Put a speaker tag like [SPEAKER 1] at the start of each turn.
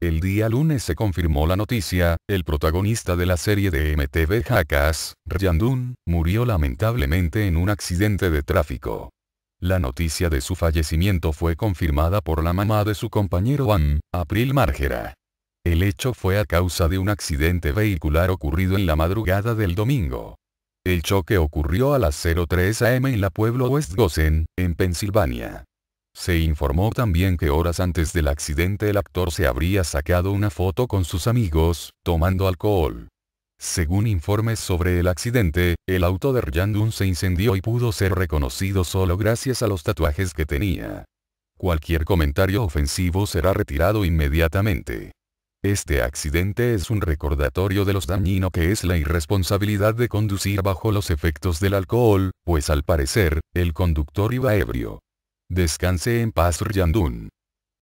[SPEAKER 1] El día lunes se confirmó la noticia, el protagonista de la serie de MTV Jackass, Ryan Dunn, murió lamentablemente en un accidente de tráfico. La noticia de su fallecimiento fue confirmada por la mamá de su compañero Juan, April Margera. El hecho fue a causa de un accidente vehicular ocurrido en la madrugada del domingo. El choque ocurrió a las 03 am en la pueblo West Gosen, en Pensilvania. Se informó también que horas antes del accidente el actor se habría sacado una foto con sus amigos, tomando alcohol. Según informes sobre el accidente, el auto de Ryandun se incendió y pudo ser reconocido solo gracias a los tatuajes que tenía. Cualquier comentario ofensivo será retirado inmediatamente. Este accidente es un recordatorio de los dañino que es la irresponsabilidad de conducir bajo los efectos del alcohol, pues al parecer, el conductor iba ebrio. Descanse en paz Ryandun.